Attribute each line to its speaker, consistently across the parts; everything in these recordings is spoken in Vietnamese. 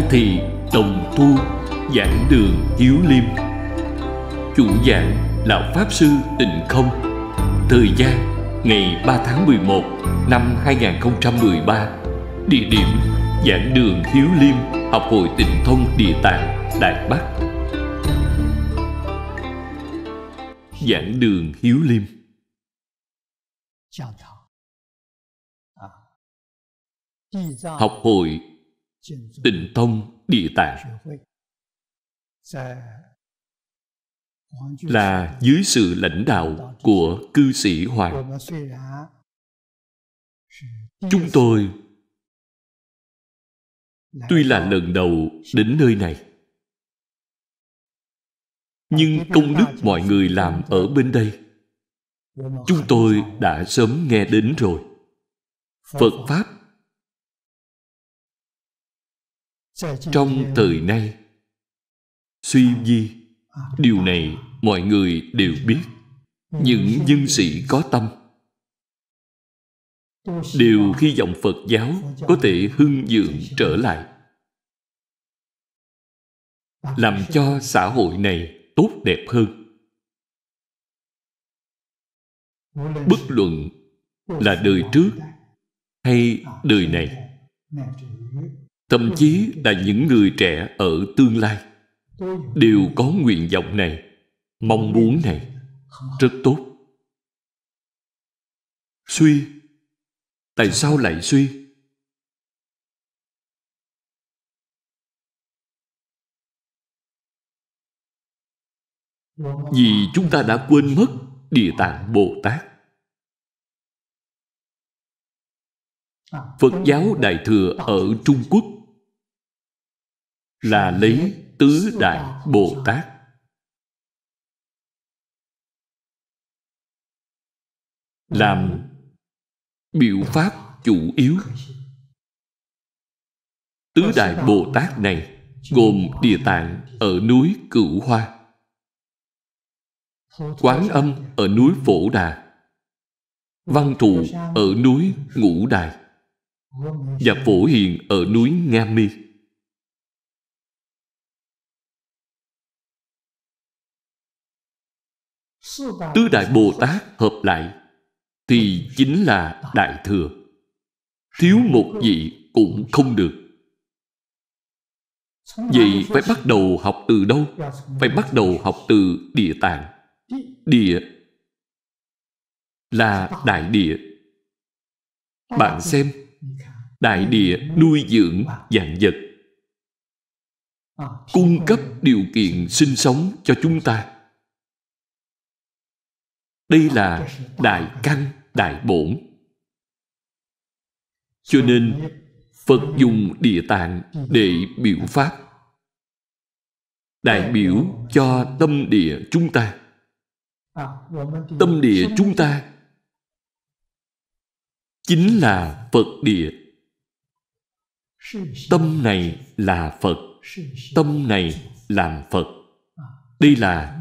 Speaker 1: khai thị đồng tu giảng đường hiếu liêm chủ giảng là pháp sư tịnh không thời gian ngày 3 tháng 11 năm 2013 địa điểm giảng đường hiếu liêm học hội tịnh thông địa tạng đại bắc giảng đường hiếu liêm à. học hội tịnh tông địa tạng là dưới sự lãnh đạo của cư sĩ hoàng chúng tôi tuy là lần đầu đến nơi này nhưng công đức mọi người làm ở bên đây chúng tôi đã sớm nghe đến rồi phật pháp trong thời nay suy di điều này mọi người đều biết những nhân sĩ có tâm đều hy vọng phật giáo có thể hưng dưỡng trở lại làm cho xã hội này tốt đẹp hơn bất luận là đời trước hay à, đời này thậm chí là những người trẻ ở tương lai đều có nguyện vọng này mong muốn này rất tốt suy tại sao lại suy vì chúng ta đã quên mất địa tạng bồ tát phật giáo đại thừa ở trung quốc là lấy tứ đại Bồ Tát làm biểu pháp chủ yếu tứ đại bồ tát này gồm địa tạng ở núi cửu hoa quán âm ở núi phổ đà văn thù ở núi ngũ đài và phổ hiền ở núi nga mi tứ đại bồ tát hợp lại thì chính là đại thừa thiếu một vị cũng không được vậy phải bắt đầu học từ đâu phải bắt đầu học từ địa tạng địa là đại địa bạn xem đại địa nuôi dưỡng dạng vật cung cấp điều kiện sinh sống cho chúng ta đây là đại căn đại bổn. Cho nên Phật dùng địa tạng để biểu pháp đại biểu cho tâm địa chúng ta. Tâm địa chúng ta chính là Phật địa. Tâm này là Phật, tâm này làm Phật. Đây là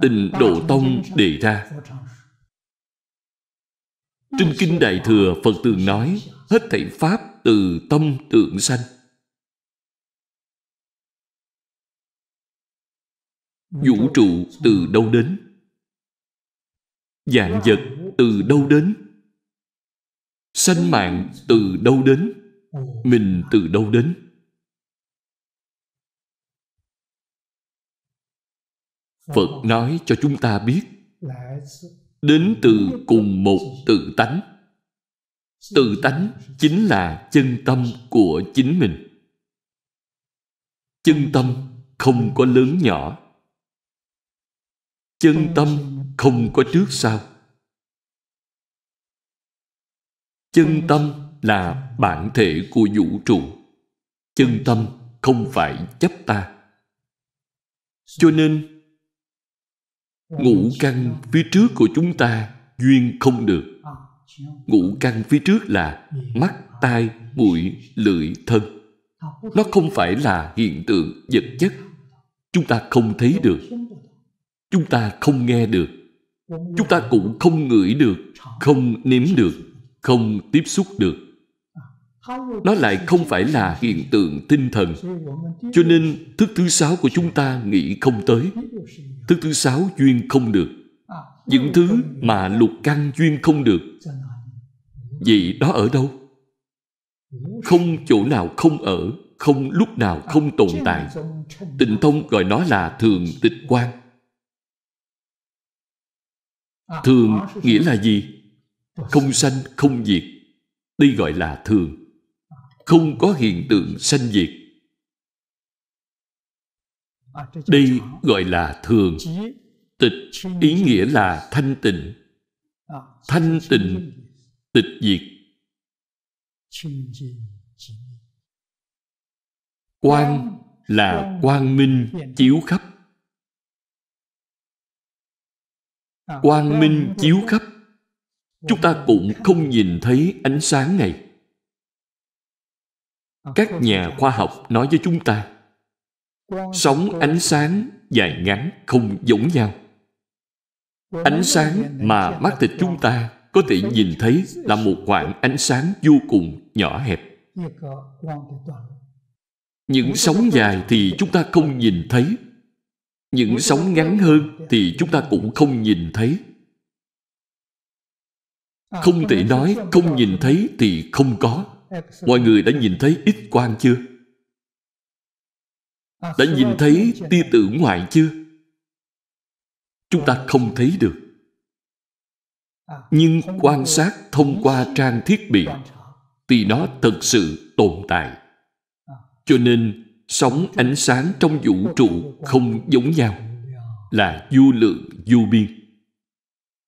Speaker 1: tình Độ Tông đề ra Trên Kinh Đại Thừa Phật Tường nói Hết thảy Pháp từ tâm tượng sanh Vũ trụ từ đâu đến Dạng vật từ đâu đến Sanh mạng từ đâu đến Mình từ đâu đến phật nói cho chúng ta biết đến từ cùng một tự tánh tự tánh chính là chân tâm của chính mình chân tâm không có lớn nhỏ chân tâm không có trước sau chân tâm là bản thể của vũ trụ chân tâm không phải chấp ta cho nên ngũ căn phía trước của chúng ta duyên không được ngũ căn phía trước là mắt tai mũi lưỡi thân nó không phải là hiện tượng vật chất chúng ta không thấy được chúng ta không nghe được chúng ta cũng không ngửi được không nếm được không tiếp xúc được nó lại không phải là hiện tượng tinh thần cho nên thức thứ sáu của chúng ta nghĩ không tới Thứ thứ sáu duyên không được à, Những thứ mà lục căn duyên không được Vậy đó ở đâu? Không chỗ nào không ở Không lúc nào à, không tồn tại Tịnh thông gọi nó là thường tịch quan à, Thường nghĩa là gì? Không sanh, không diệt Đây gọi là thường Không có hiện tượng sanh diệt đây gọi là thường Tịch ý nghĩa là thanh tịnh à, Thanh tịnh Tịch diệt Quang là quang à, minh chiếu khắp Quang minh chiếu khắp Chúng ta cũng không nhìn thấy ánh sáng này à, Các nhà khoa học nói với chúng ta sóng ánh sáng dài ngắn không giống nhau ánh sáng mà mắt thịt chúng ta có thể nhìn thấy là một khoảng ánh sáng vô cùng nhỏ hẹp những sóng dài thì chúng ta không nhìn thấy những sóng ngắn hơn thì chúng ta cũng không nhìn thấy à, không thể nói không nhìn thấy thì không có mọi người đã nhìn thấy ít quang chưa đã nhìn thấy tia tử ngoại chưa chúng ta không thấy được à, nhưng quan sát thông qua trang thiết bị thì nó thật sự tồn tại à. cho nên sóng ánh sáng trong vũ trụ không giống nhau là vô lượng vô biên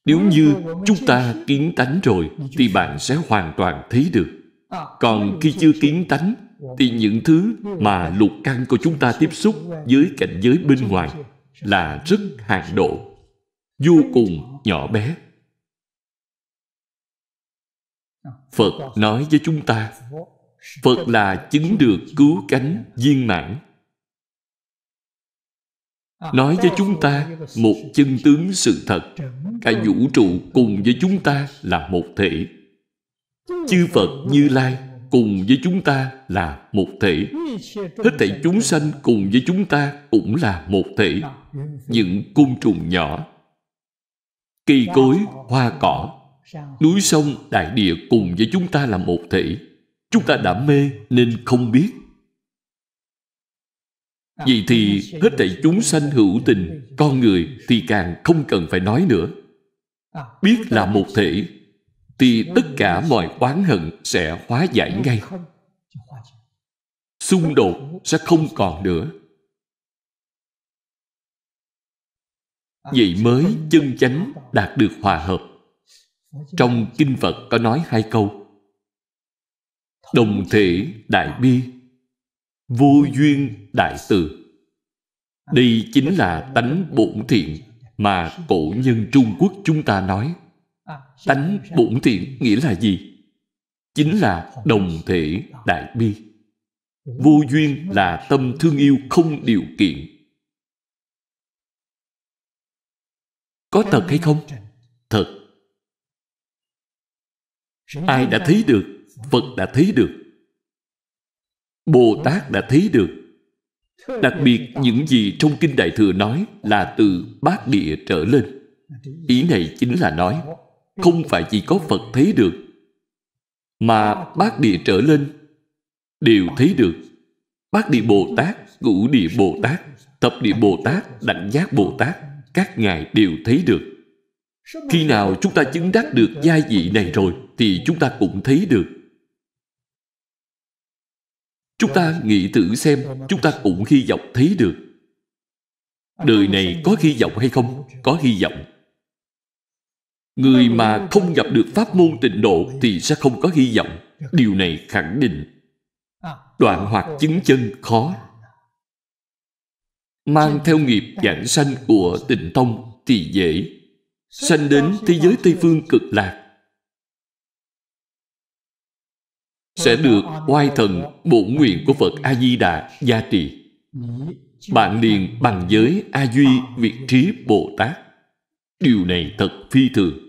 Speaker 1: nếu như chúng ta kiến tánh rồi thì bạn sẽ hoàn toàn thấy được à, còn khi chưa kiến tánh thì những thứ mà lục căn của chúng ta tiếp xúc với cảnh giới bên ngoài là rất hạn độ vô cùng nhỏ bé phật nói với chúng ta phật là chứng được cứu cánh viên mãn nói với chúng ta một chân tướng sự thật cả vũ trụ cùng với chúng ta là một thể chư phật như lai cùng với chúng ta là một thể. Hết thảy chúng sanh cùng với chúng ta cũng là một thể. Những côn trùng nhỏ, cây cối, hoa cỏ, núi sông, đại địa cùng với chúng ta là một thể. Chúng ta đã mê nên không biết. Vậy thì hết thảy chúng sanh hữu tình, con người thì càng không cần phải nói nữa. Biết là một thể thì tất cả mọi oán hận sẽ hóa giải ngay xung đột sẽ không còn nữa vậy mới chân chánh đạt được hòa hợp trong kinh phật có nói hai câu đồng thể đại bi vô duyên đại từ đây chính là tánh bổn thiện mà cổ nhân trung quốc chúng ta nói tánh bổn thiện nghĩa là gì chính là đồng thể đại bi vô duyên là tâm thương yêu không điều kiện có thật hay không thật ai đã thấy được phật đã thấy được bồ tát đã thấy được đặc biệt những gì trong kinh đại thừa nói là từ bát địa trở lên ý này chính là nói không phải chỉ có phật thấy được mà bát địa trở lên đều thấy được bát địa bồ tát ngũ địa bồ tát thập địa bồ tát đảnh giác bồ tát các ngài đều thấy được khi nào chúng ta chứng đắc được gia vị này rồi thì chúng ta cũng thấy được chúng ta nghĩ thử xem chúng ta cũng hy vọng thấy được đời này có hy vọng hay không có hy vọng Người mà không gặp được pháp môn tịnh độ thì sẽ không có hy vọng. Điều này khẳng định. À, Đoạn hoặc chứng chân khó. Mang theo nghiệp giảng sanh của tịnh tông thì dễ. Sanh đến thế giới Tây Phương cực lạc. Sẽ được oai thần bổn nguyện của Phật A-di-đà gia trì. Bạn liền bằng giới A-duy vị Trí Bồ Tát. Điều này thật phi thường.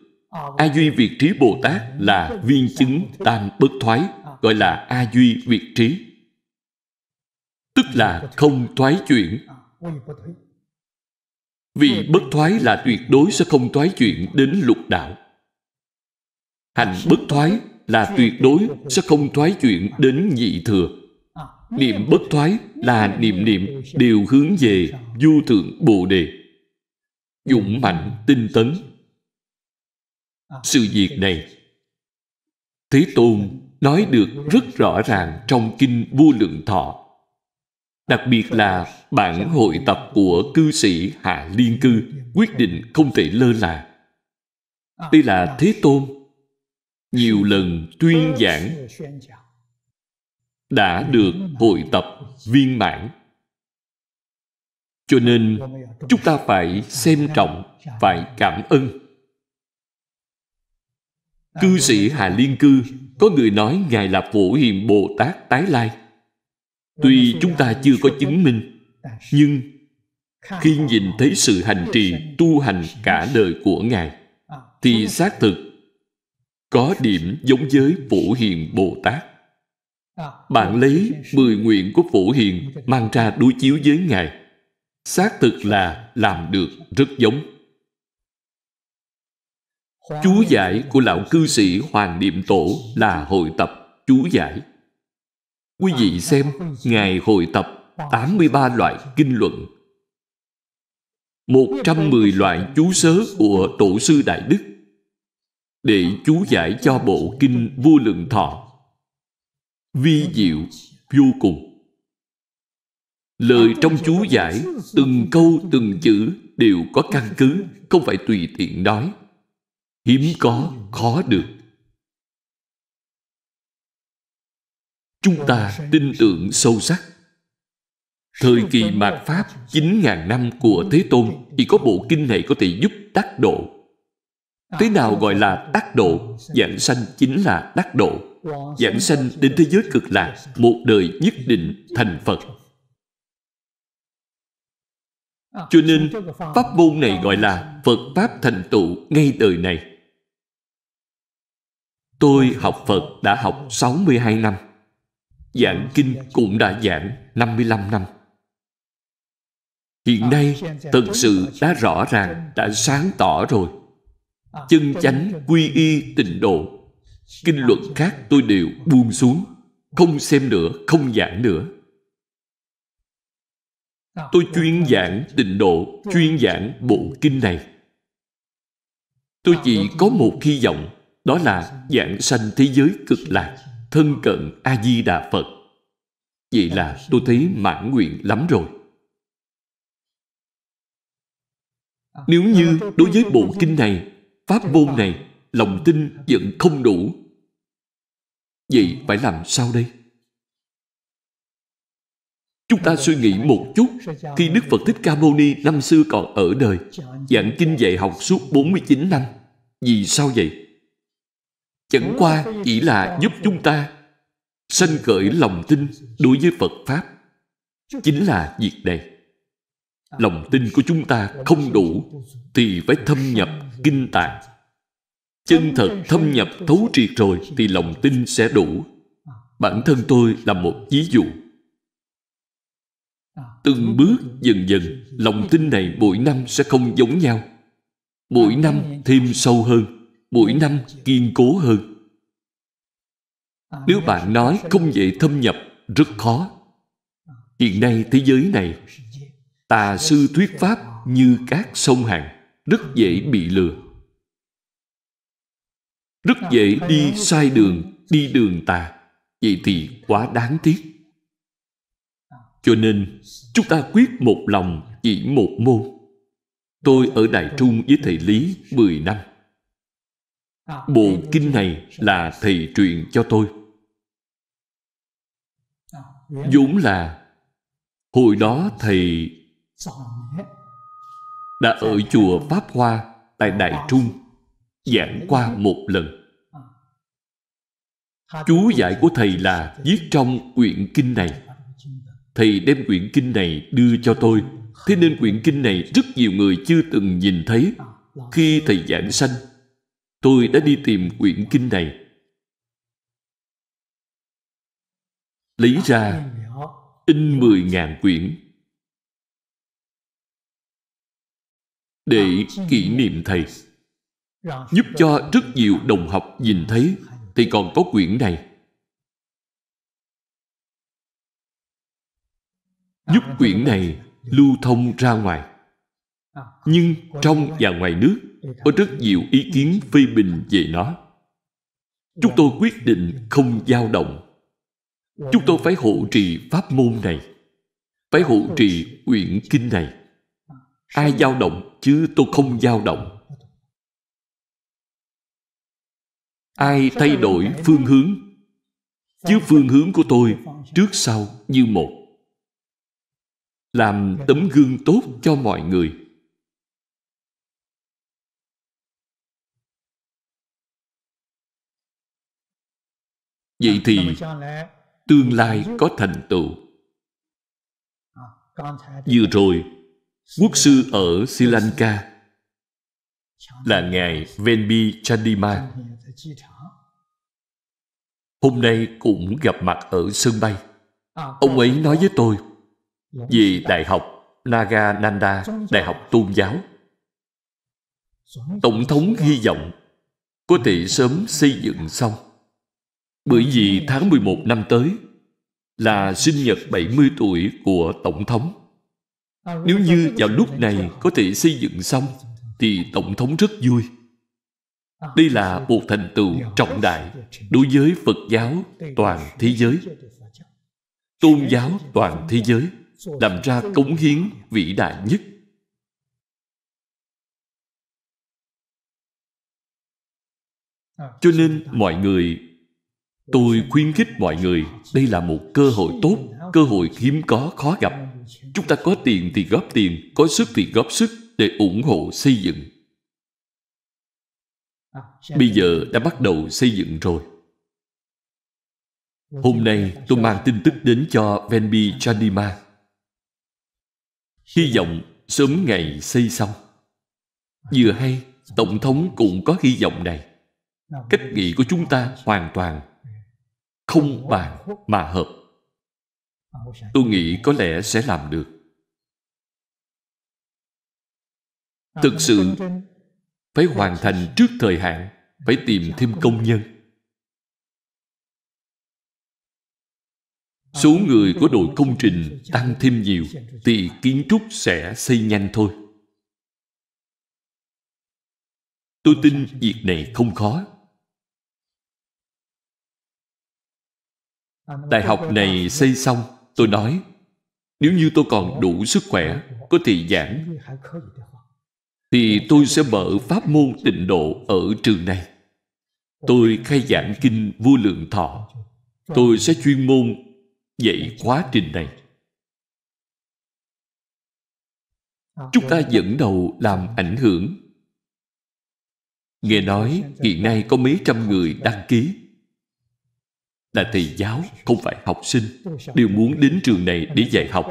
Speaker 1: A duy việt trí Bồ Tát là viên chứng tam bất thoái, gọi là A duy việt trí. Tức là không thoái chuyển. Vì bất thoái là tuyệt đối sẽ không thoái chuyển đến lục đạo. Hành bất thoái là tuyệt đối sẽ không thoái chuyển đến nhị thừa. Niệm bất thoái là niệm niệm đều hướng về du thượng Bồ Đề. Dũng mạnh, tinh tấn, sự việc này thế tôn nói được rất rõ ràng trong kinh vô lượng thọ đặc biệt là bản hội tập của cư sĩ hạ liên cư quyết định không thể lơ là đây là thế tôn nhiều lần tuyên giảng đã được hội tập viên mãn cho nên chúng ta phải xem trọng phải cảm ơn Cư sĩ Hà Liên Cư có người nói Ngài là Phổ Hiền Bồ Tát Tái Lai. Tuy chúng ta chưa có chứng minh, nhưng khi nhìn thấy sự hành trì tu hành cả đời của Ngài, thì xác thực có điểm giống với Phổ Hiền Bồ Tát. Bạn lấy mười nguyện của Phổ Hiền mang ra đối chiếu với Ngài, xác thực là làm được rất giống chú giải của lão cư sĩ hoàng niệm tổ là hội tập chú giải quý vị xem ngài hội tập 83 loại kinh luận 110 loại chú sớ của tổ sư đại đức để chú giải cho bộ kinh vô lượng thọ vi diệu vô cùng lời trong chú giải từng câu từng chữ đều có căn cứ không phải tùy tiện nói hiếm có khó được chúng ta tin tưởng sâu sắc thời kỳ mạt pháp 9.000 năm của thế tôn thì có bộ kinh này có thể giúp tác độ thế nào gọi là tác độ dạng sanh chính là tác độ dạng sanh đến thế giới cực lạc một đời nhất định thành phật cho nên pháp môn này gọi là phật pháp thành tựu ngay đời này Tôi học Phật đã học 62 năm. Giảng kinh cũng đã giảng 55 năm. Hiện nay thực sự đã rõ ràng, đã sáng tỏ rồi. Chân chánh quy y tịnh độ. Kinh luận khác tôi đều buông xuống. Không xem nữa, không giảng nữa. Tôi chuyên giảng tịnh độ, chuyên giảng bộ kinh này. Tôi chỉ có một hy vọng đó là dạng sanh thế giới cực lạc thân cận a di đà phật vậy là tôi thấy mãn nguyện lắm rồi nếu như đối với bộ kinh này pháp môn này lòng tin vẫn không đủ vậy phải làm sao đây chúng ta suy nghĩ một chút khi đức phật thích ca mâu ni năm xưa còn ở đời giảng kinh dạy học suốt 49 năm vì sao vậy chẳng qua chỉ là giúp chúng ta sanh khởi lòng tin đối với Phật Pháp. Chính là việc này. Lòng tin của chúng ta không đủ thì phải thâm nhập kinh tạng. Chân thật thâm nhập thấu triệt rồi thì lòng tin sẽ đủ. Bản thân tôi là một ví dụ. Từng bước dần dần, lòng tin này mỗi năm sẽ không giống nhau. Mỗi năm thêm sâu hơn mỗi năm kiên cố hơn nếu bạn nói không dễ thâm nhập rất khó hiện nay thế giới này tà sư thuyết pháp như các sông hàng rất dễ bị lừa rất dễ đi sai đường đi đường tà vậy thì quá đáng tiếc cho nên chúng ta quyết một lòng chỉ một môn tôi ở đại trung với thầy lý 10 năm Bộ kinh này là thầy truyền cho tôi à, Dũng là Hồi đó thầy Đã ở chùa Pháp Hoa Tại Đại Trung Giảng qua một lần à. Chú giải của thầy là Viết trong quyển kinh này Thầy đem quyển kinh này đưa cho tôi Thế nên quyển kinh này Rất nhiều người chưa từng nhìn thấy à, Khi thầy giảng sanh tôi đã đi tìm quyển kinh này lấy ra in mười ngàn quyển để kỷ niệm thầy giúp cho rất nhiều đồng học nhìn thấy thì còn có quyển này giúp quyển này lưu thông ra ngoài nhưng trong và ngoài nước có rất nhiều ý kiến phê bình về nó chúng tôi quyết định không dao động chúng tôi phải hộ trì pháp môn này phải hộ trì quyển kinh này ai dao động chứ tôi không dao động ai thay đổi phương hướng chứ phương hướng của tôi trước sau như một làm tấm gương tốt cho mọi người vậy thì tương lai có thành tựu à, vừa rồi quốc sư ở sri lanka là ngài venbi chandima hôm nay cũng gặp mặt ở sân bay à, ông ấy nói với tôi về đại học nagananda đại học tôn giáo tổng thống hy vọng có thể sớm xây dựng xong bởi vì tháng 11 năm tới là sinh nhật 70 tuổi của Tổng thống. Nếu như vào lúc này có thể xây dựng xong thì Tổng thống rất vui. Đây là một thành tựu trọng đại đối với Phật giáo toàn thế giới. Tôn giáo toàn thế giới làm ra cống hiến vĩ đại nhất. Cho nên mọi người tôi khuyến khích mọi người đây là một cơ hội tốt cơ hội hiếm có khó gặp chúng ta có tiền thì góp tiền có sức thì góp sức để ủng hộ xây dựng bây giờ đã bắt đầu xây dựng rồi hôm nay tôi mang tin tức đến cho venbi Chandima hy vọng sớm ngày xây xong vừa hay tổng thống cũng có hy vọng này cách nghĩ của chúng ta hoàn toàn không bàn mà hợp tôi nghĩ có lẽ sẽ làm được thực sự phải hoàn thành trước thời hạn phải tìm thêm công nhân số người của đội công trình tăng thêm nhiều thì kiến trúc sẽ xây nhanh thôi tôi tin việc này không khó Đại à, học này xây xong Tôi nói Nếu như tôi còn đủ sức khỏe Có thể giảng Thì dạ, tôi sẽ mở pháp môn tịnh độ Ở trường này Tôi khai giảng kinh vô lượng thọ dạ, dạ. Tôi sẽ chuyên môn Dạy quá trình này Chúng ta dẫn đầu làm ảnh hưởng Nghe nói hiện nay có mấy trăm người đăng ký là thầy giáo không phải học sinh đều muốn đến trường này để dạy học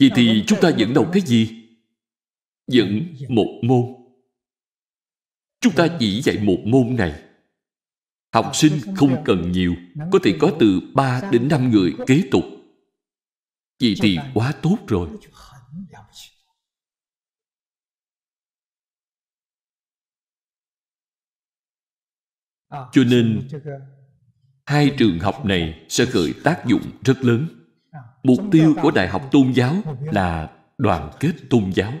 Speaker 1: vậy thì chúng ta dẫn đầu cái gì dẫn một môn chúng ta chỉ dạy một môn này học sinh không cần nhiều có thể có từ 3 đến 5 người kế tục vậy thì quá tốt rồi cho nên hai trường học này sẽ khởi tác dụng rất lớn mục tiêu của đại học tôn giáo là đoàn kết tôn giáo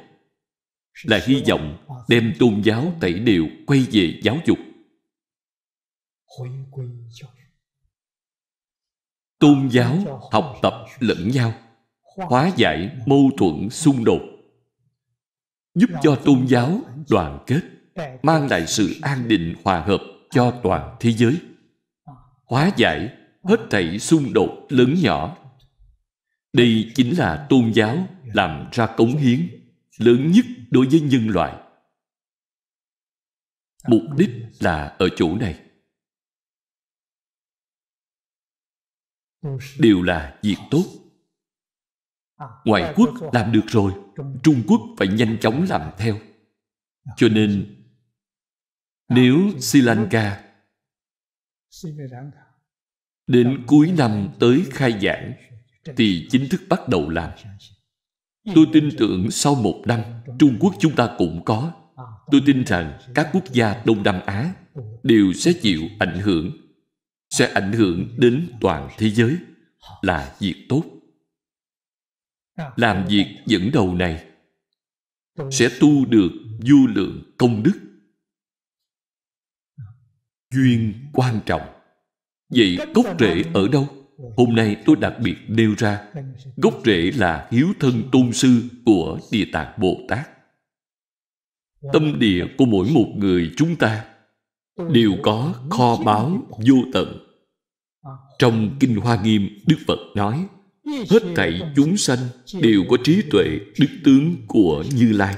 Speaker 1: là hy vọng đem tôn giáo tẩy đều quay về giáo dục tôn giáo học tập lẫn nhau hóa giải mâu thuẫn xung đột
Speaker 2: giúp cho tôn
Speaker 1: giáo đoàn kết mang lại sự an định hòa hợp cho toàn thế giới hóa giải hết thảy xung đột lớn nhỏ. Đây chính là tôn giáo làm ra cống hiến lớn nhất đối với nhân loại. Mục đích là ở chỗ này. Đều là việc tốt. Ngoại quốc làm được rồi, Trung Quốc phải nhanh chóng làm theo. Cho nên, nếu Sri Lanka Đến cuối năm tới khai giảng Thì chính thức bắt đầu làm Tôi tin tưởng sau một năm Trung Quốc chúng ta cũng có à, Tôi tin rằng các quốc gia Đông Nam Á Đều sẽ chịu ảnh hưởng à, Sẽ ảnh hưởng đến toàn thế giới Là việc tốt à, Làm việc dẫn đầu này Sẽ tu được vô lượng công đức duyên quan trọng vậy gốc rễ ở đâu hôm nay tôi đặc biệt nêu ra gốc rễ là hiếu thân tôn sư của địa tạng bồ tát tâm địa của mỗi một người chúng ta đều có kho báu vô tận trong kinh hoa nghiêm đức phật nói hết thảy chúng sanh đều có trí tuệ đức tướng của như lai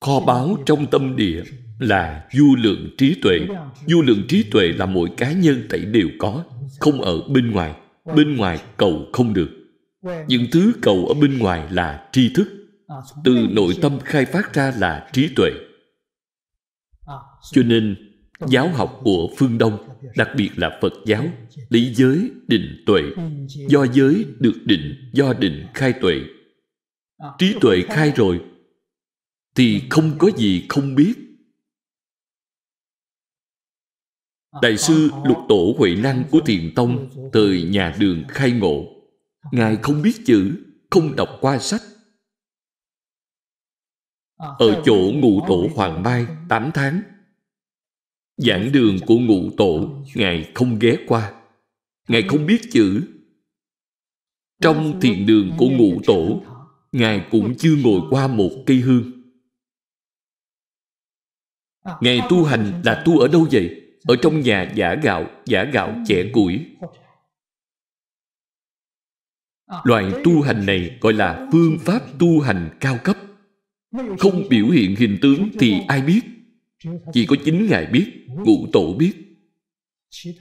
Speaker 1: kho báu trong tâm địa là du lượng trí tuệ du lượng trí tuệ là mỗi cá nhân tẩy đều có không ở bên ngoài bên ngoài cầu không được những thứ cầu ở bên ngoài là tri thức à, từ nội tâm khai phát ra là trí tuệ à, cho nên giáo học của phương đông đặc biệt là phật giáo lý giới định tuệ do giới được định do định khai tuệ à, trí tuệ khai rồi thì không có gì không biết Đại sư Lục Tổ Huệ Năng của Thiền Tông thời nhà đường khai ngộ. Ngài không biết chữ, không đọc qua sách. Ở chỗ ngụ tổ Hoàng Mai 8 tháng Giảng đường của ngụ tổ Ngài không ghé qua Ngài không biết chữ Trong thiền đường của ngụ tổ Ngài cũng chưa ngồi qua một cây hương Ngài tu hành là tu ở đâu vậy? ở trong nhà giả gạo giả gạo chẻ củi loại tu hành này gọi là phương pháp tu hành cao cấp không biểu hiện hình tướng thì ai biết chỉ có chính ngài biết cụ tổ biết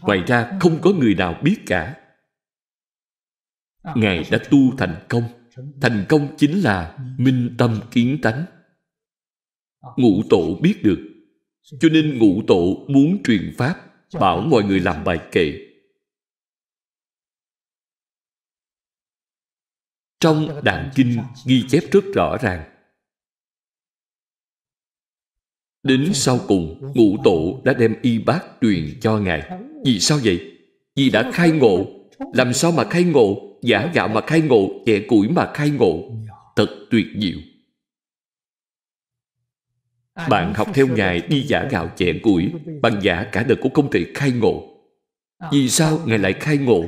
Speaker 1: ngoài ra không có người nào biết cả ngài đã tu thành công thành công chính là minh tâm kiến tánh ngũ tổ biết được cho nên ngũ tổ muốn truyền pháp dạ. bảo mọi người làm bài kệ trong dạ, đàn dạ, kinh ghi chép rất rõ ràng đến sau cùng ngũ tổ đã đem y bát truyền cho ngài vì sao vậy vì đã khai ngộ làm sao mà khai ngộ giả gạo mà khai ngộ chẻ củi mà khai ngộ thật tuyệt diệu À, bạn học theo Ngài đi giả ừ. gạo chẻ củi Bằng giả cả đời cũng không thể khai ngộ à. Vì sao Ngài lại khai ngộ?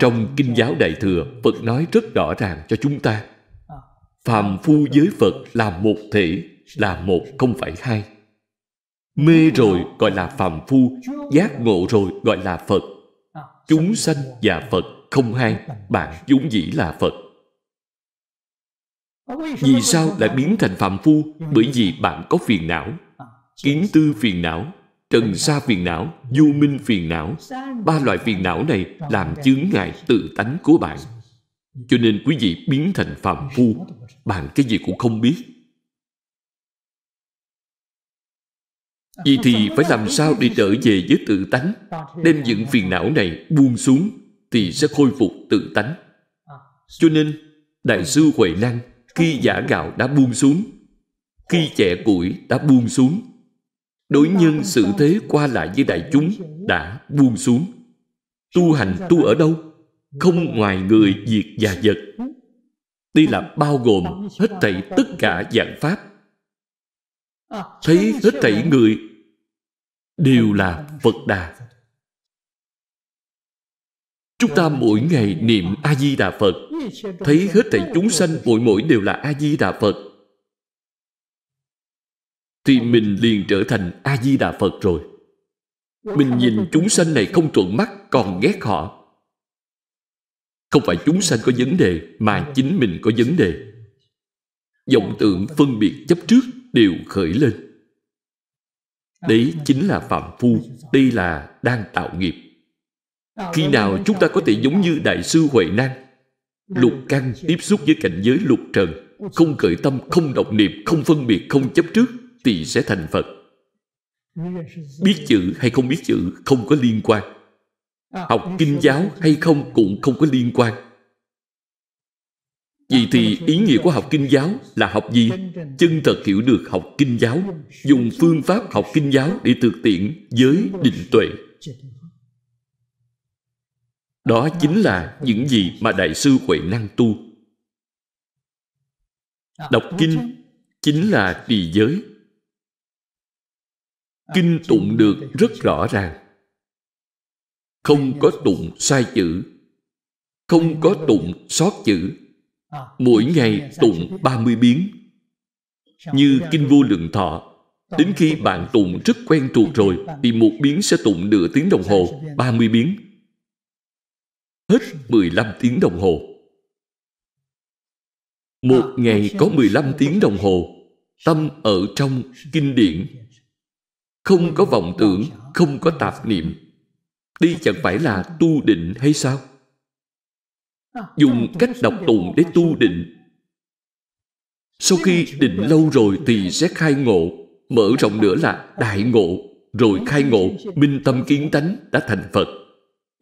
Speaker 1: Trong Kinh giáo Đại Thừa Phật nói rất rõ ràng cho chúng ta à. Phàm phu với Phật là một thể Là một không phải hai Mê rồi gọi là phàm phu Giác ngộ rồi gọi là Phật Chúng sanh và Phật không hai Bạn vốn dĩ là Phật vì sao lại biến thành phạm phu? Bởi vì bạn có phiền não. Kiến tư phiền não, trần sa phiền não, du minh phiền não. Ba loại phiền não này làm chướng ngại tự tánh của bạn. Cho nên quý vị biến thành phạm phu, bạn cái gì cũng không biết. vì thì phải làm sao để trở về với tự tánh Đem những phiền não này buông xuống Thì sẽ khôi phục tự tánh Cho nên Đại sư Huệ Năng khi giả gạo đã buông xuống khi chẻ củi đã buông xuống đối nhân sự thế qua lại với đại chúng đã buông xuống tu hành tu ở đâu không ngoài người diệt và vật đây là bao gồm hết thảy tất cả dạng pháp thấy hết thảy người đều là phật đà Chúng ta mỗi ngày niệm A-di-đà Phật Thấy hết thảy chúng sanh mỗi mỗi đều là A-di-đà Phật Thì mình liền trở thành A-di-đà Phật rồi Mình nhìn chúng sanh này không thuận mắt còn ghét họ Không phải chúng sanh có vấn đề mà chính mình có vấn đề Vọng tưởng phân biệt chấp trước đều khởi lên Đấy chính là phạm phu Đây là đang tạo nghiệp Ờ, Khi nào chúng ta có thể giống như Đại sư Huệ Năng Lục căn tiếp xúc với cảnh giới lục trần Không cởi tâm, không động niệm, không phân biệt, không chấp trước Thì sẽ thành Phật Biết chữ hay không biết chữ không có liên quan ờ, Học kinh giáo hay không cũng không có liên quan Vậy ờ, thì ý nghĩa của học kinh giáo là học gì? Chân thật hiểu được học kinh giáo Dùng phương pháp học kinh giáo để thực tiễn giới định tuệ đó chính là những gì mà Đại sư Huệ Năng tu. Đọc kinh chính là trì giới. Kinh tụng được rất rõ ràng. Không có tụng sai chữ. Không có tụng sót chữ. Mỗi ngày tụng 30 biến. Như Kinh Vô Lượng Thọ Đến khi bạn tụng rất quen thuộc rồi Thì một biến sẽ tụng nửa tiếng đồng hồ 30 biến hết 15 tiếng đồng hồ. Một à, ngày có 15 tiếng đồng hồ, tâm ở trong kinh điển. Không có vọng tưởng, không có tạp niệm. Đi chẳng phải là tu định hay sao? À, Dùng cách đọc tụng để tu định. Sau khi định lâu rồi thì sẽ khai ngộ, mở rộng nữa là đại ngộ, rồi khai ngộ minh tâm kiến tánh đã thành Phật.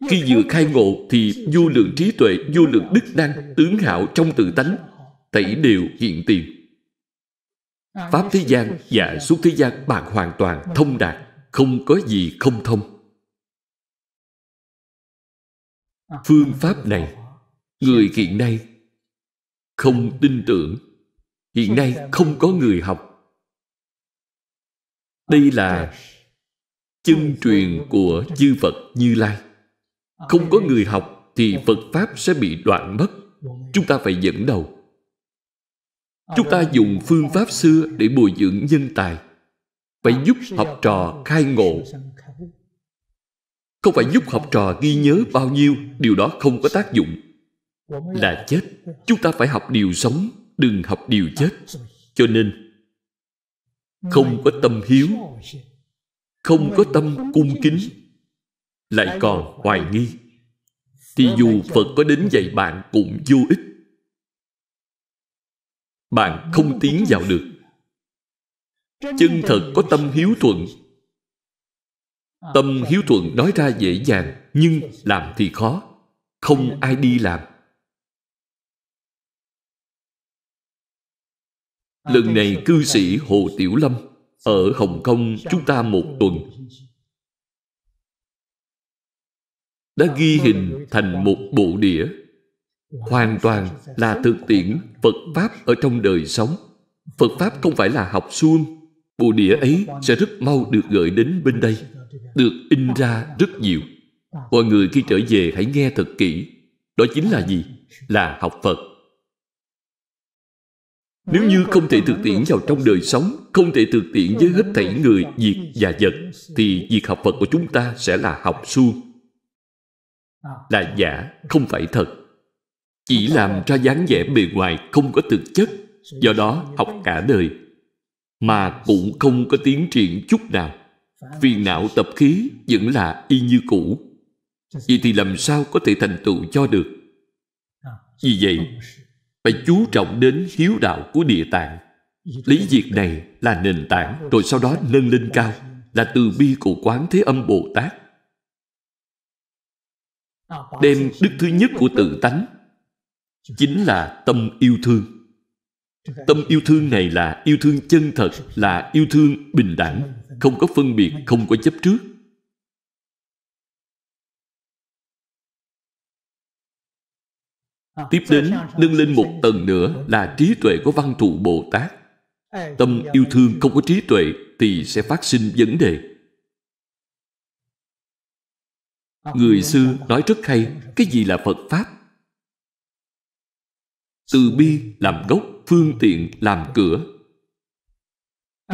Speaker 1: Khi vừa khai ngộ thì vô lượng trí tuệ, vô lượng đức năng, tướng hạo trong tự tánh, tẩy đều hiện tiền. Pháp thế gian và suốt thế gian bạn hoàn toàn thông đạt, không có gì không thông. Phương pháp này, người hiện nay không tin tưởng. Hiện nay không có người học. Đây là chân truyền của chư Phật Như Lai. Ờ, không có người học thì ờ. phật pháp sẽ bị đoạn mất chúng ta phải dẫn đầu ờ, chúng ta dùng phương pháp xưa để bồi dưỡng nhân tài phải giúp học trò khai ngộ không phải giúp học trò ghi nhớ bao nhiêu điều đó không có tác dụng là chết chúng ta phải học điều sống đừng học điều chết cho nên không có tâm hiếu không có tâm cung kính lại còn hoài nghi thì dù phật có đến dạy bạn cũng vô ích bạn không tiến vào được chân thật có tâm hiếu thuận à, tâm hiếu thuận nói ra dễ dàng nhưng làm thì khó không dạ. ai đi làm à, lần này cư sĩ hồ tiểu lâm ở hồng kông chúng ta một tuần đã ghi hình thành một bộ đĩa hoàn toàn là thực tiễn Phật Pháp ở trong đời sống. Phật Pháp không phải là học suông. Bộ đĩa ấy sẽ rất mau được gửi đến bên đây, được in ra rất nhiều. Mọi người khi trở về hãy nghe thật kỹ. Đó chính là gì? Là học Phật. Nếu như không thể thực tiễn vào trong đời sống, không thể thực tiễn với hết thảy người, việc và vật, thì việc học Phật của chúng ta sẽ là học suông. À. là giả không phải thật chỉ làm ra dáng vẻ bề ngoài không có thực chất do đó học cả đời mà cũng không có tiến triển chút nào phiền não tập khí vẫn là y như cũ vậy thì làm sao có thể thành tựu cho được à, vì vậy phải chú trọng đến hiếu đạo của địa tạng lý việc này là nền tảng rồi sau đó nâng lên cao là từ bi của quán thế âm bồ tát đem đức thứ nhất của tự tánh chính là tâm yêu thương tâm yêu thương này là yêu thương chân thật là yêu thương bình đẳng không có phân biệt không có chấp trước tiếp đến nâng lên một tầng nữa là trí tuệ của văn thù bồ tát tâm yêu thương không có trí tuệ thì sẽ phát sinh vấn đề người xưa nói rất hay cái gì là phật pháp từ bi làm gốc phương tiện làm cửa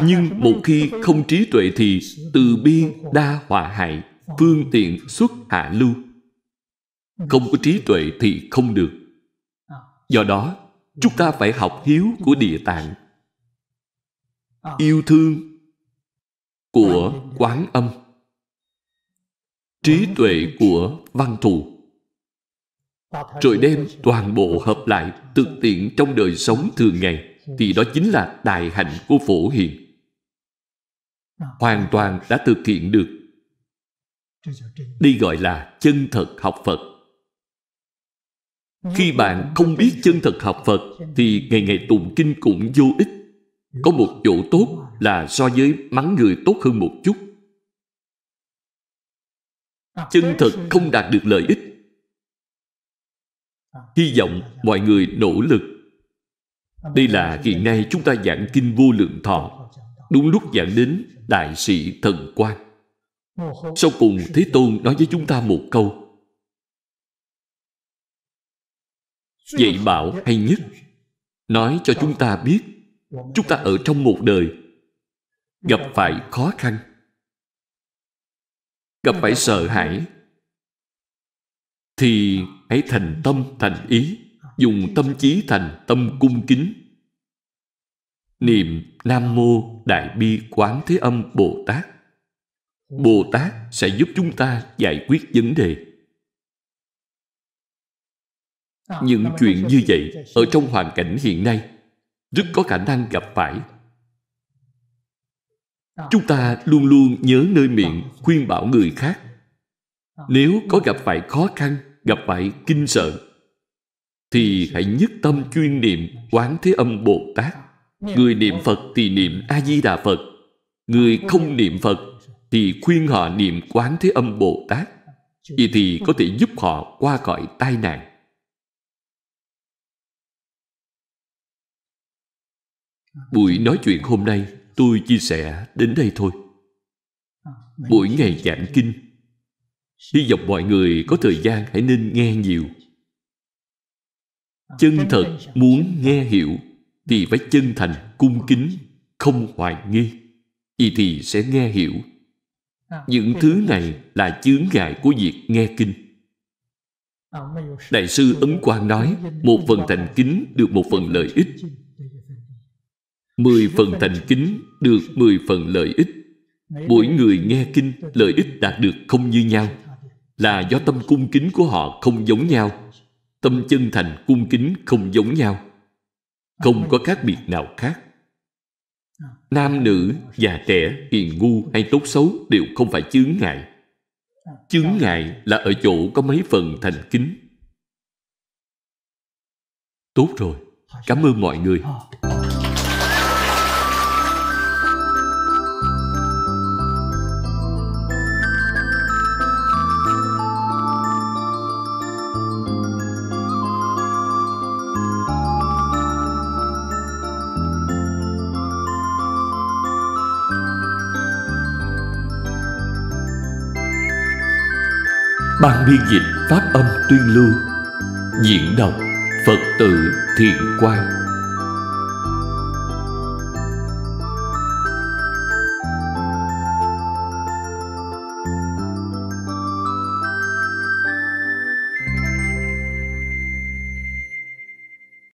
Speaker 1: nhưng một khi không trí tuệ thì từ bi đa hòa hại phương tiện xuất hạ lưu không có trí tuệ thì không được do đó chúng ta phải học hiếu của địa tạng yêu thương của quán âm trí tuệ của văn thù rồi đem toàn bộ hợp lại thực tiễn trong đời sống thường ngày thì đó chính là đại hạnh của phổ hiền hoàn toàn đã thực hiện được đi gọi là chân thật học phật khi bạn không biết chân thật học phật thì ngày ngày tụng kinh cũng vô ích có một chỗ tốt là so với mắng người tốt hơn một chút chân thật không đạt được lợi ích hy vọng mọi người nỗ lực đây là hiện nay chúng ta giảng kinh vô lượng thọ đúng lúc giảng đến đại sĩ thần quan sau cùng thế tôn nói với chúng ta một câu dạy bảo hay nhất nói cho chúng ta biết chúng ta ở trong một đời gặp phải khó khăn gặp phải sợ hãi thì hãy thành tâm thành ý dùng tâm trí thành tâm cung kính niệm nam mô đại bi quán thế âm bồ tát bồ tát sẽ giúp chúng ta giải quyết vấn đề những chuyện như vậy ở trong hoàn cảnh hiện nay rất có khả năng gặp phải Ờ. chúng ta luôn luôn nhớ nơi miệng ờ. khuyên bảo người khác ờ. nếu có gặp phải khó khăn gặp phải kinh sợ thì hãy nhất tâm chuyên niệm quán thế âm bồ tát người niệm phật thì niệm a di đà phật người không niệm phật thì khuyên họ niệm quán thế âm bồ tát vậy thì có thể giúp họ qua khỏi tai nạn buổi nói chuyện hôm nay tôi chia sẻ đến đây thôi mỗi ngày giảng kinh hy vọng mọi người có thời gian hãy nên nghe nhiều chân thật muốn nghe hiểu thì phải chân thành cung kính không hoài nghi vì thì sẽ nghe hiểu những thứ này là chướng ngại của việc nghe kinh đại sư ấn quang nói một phần thành kính được một phần lợi ích Mười phần thành kính được mười phần lợi ích. Mỗi người nghe kinh lợi ích đạt được không như nhau. Là do tâm cung kính của họ không giống nhau. Tâm chân thành cung kính không giống nhau. Không có khác biệt nào khác. Nam nữ, già trẻ, hiền ngu hay tốt xấu đều không phải chướng ngại. Chướng ngại là ở chỗ có mấy phần thành kính. Tốt rồi, cảm ơn mọi người. ban biên dịch pháp âm tuyên lưu diễn đọc phật tử thiện quang